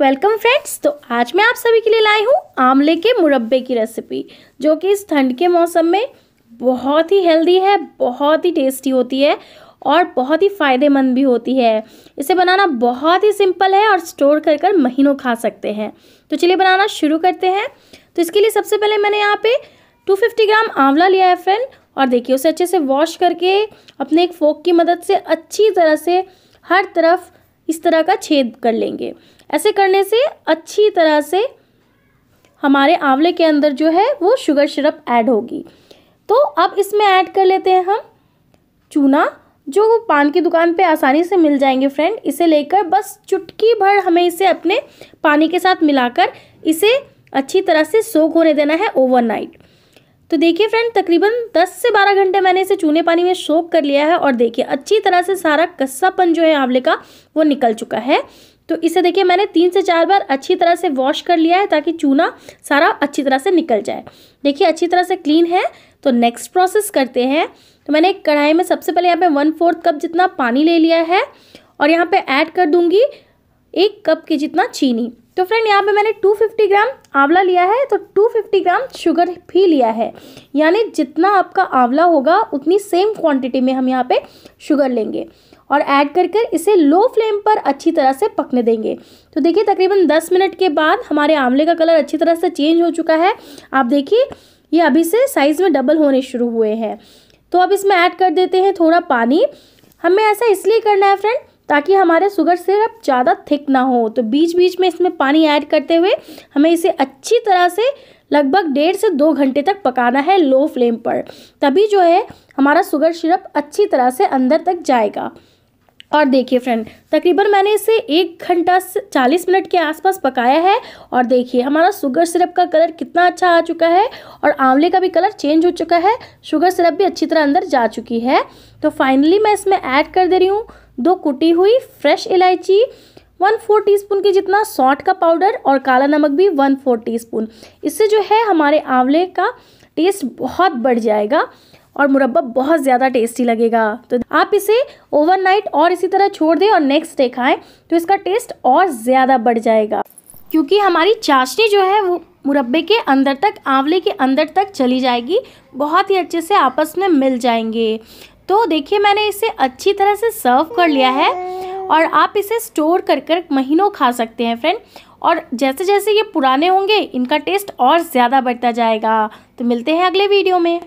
welcome friends तो आज मैं आप सभी के लिए लाई हूँ आमले के मुरब्बे की रेसिपी जो कि इस ठंड के मौसम में बहुत ही हेल्दी है बहुत ही टेस्टी होती है और बहुत ही फ़ायदेमंद भी होती है इसे बनाना बहुत ही सिंपल है और स्टोर कर कर महीनों खा सकते हैं तो चलिए बनाना शुरू करते हैं तो इसके लिए सबसे पहले मैंने यहाँ पे 250 ग्राम आंवला लिया है फ्रेंड और देखिए उसे अच्छे से वॉश करके अपने एक फोक की मदद से अच्छी तरह से हर तरफ इस तरह का छेद कर लेंगे ऐसे करने से अच्छी तरह से हमारे आंवले के अंदर जो है वो शुगर सिरप ऐड होगी तो अब इसमें ऐड कर लेते हैं हम चूना जो पान की दुकान पे आसानी से मिल जाएंगे फ्रेंड इसे लेकर बस चुटकी भर हमें इसे अपने पानी के साथ मिलाकर इसे अच्छी तरह से सोख होने देना है ओवरनाइट तो देखिए फ्रेंड तकरीबन 10 से 12 घंटे मैंने इसे चूने पानी में सोख कर लिया है और देखिए अच्छी तरह से सारा कस्सापन जो है आंवले का वो निकल चुका है तो इसे देखिए मैंने तीन से चार बार अच्छी तरह से वॉश कर लिया है ताकि चूना सारा अच्छी तरह से निकल जाए देखिए अच्छी तरह से क्लीन है तो नेक्स्ट प्रोसेस करते हैं तो मैंने एक कढ़ाई में सबसे पहले यहाँ पे वन फोर्थ कप जितना पानी ले लिया है और यहाँ पे ऐड कर दूँगी एक कप के जितना चीनी तो फ्रेंड यहाँ पे मैंने 250 ग्राम आंवला लिया है तो 250 ग्राम शुगर भी लिया है यानी जितना आपका आंवला होगा उतनी सेम क्वांटिटी में हम यहाँ पे शुगर लेंगे और ऐड कर कर इसे लो फ्लेम पर अच्छी तरह से पकने देंगे तो देखिए तकरीबन 10 मिनट के बाद हमारे आंवले का कलर अच्छी तरह से चेंज हो चुका है आप देखिए ये अभी से साइज़ में डबल होने शुरू हुए हैं तो अब इसमें ऐड कर देते हैं थोड़ा पानी हमें ऐसा इसलिए करना है फ्रेंड ताकि हमारे शुगर सिरप ज़्यादा थिक ना हो तो बीच बीच में इसमें पानी ऐड करते हुए हमें इसे अच्छी तरह से लगभग डेढ़ से दो घंटे तक पकाना है लो फ्लेम पर तभी जो है हमारा शुगर सिरप अच्छी तरह से अंदर तक जाएगा और देखिए फ्रेंड तकरीबन मैंने इसे एक घंटा से चालीस मिनट के आसपास पकाया है और देखिए हमारा शुगर सिरप का कलर कितना अच्छा आ चुका है और आंवले का भी कलर चेंज हो चुका है शुगर सिरप भी अच्छी तरह अंदर जा चुकी है तो फाइनली मैं इसमें ऐड कर दे रही हूँ दो कुटी हुई फ्रेश इलायची वन फोर टीस्पून के जितना सॉल्ट का पाउडर और काला नमक भी वन फोर टीस्पून इससे जो है हमारे आंवले का टेस्ट बहुत बढ़ जाएगा और मुरब्बा बहुत ज़्यादा टेस्टी लगेगा तो आप इसे ओवरनाइट और इसी तरह छोड़ दें और नेक्स्ट डे खाएं तो इसका टेस्ट और ज़्यादा बढ़ जाएगा क्योंकि हमारी चाशनी जो है वो मुरब्बे के अंदर तक आंवले के अंदर तक चली जाएगी बहुत ही अच्छे से आपस में मिल जाएंगे तो देखिए मैंने इसे अच्छी तरह से सर्व कर लिया है और आप इसे स्टोर कर कर महीनों खा सकते हैं फ्रेंड और जैसे जैसे ये पुराने होंगे इनका टेस्ट और ज़्यादा बढ़ता जाएगा तो मिलते हैं अगले वीडियो में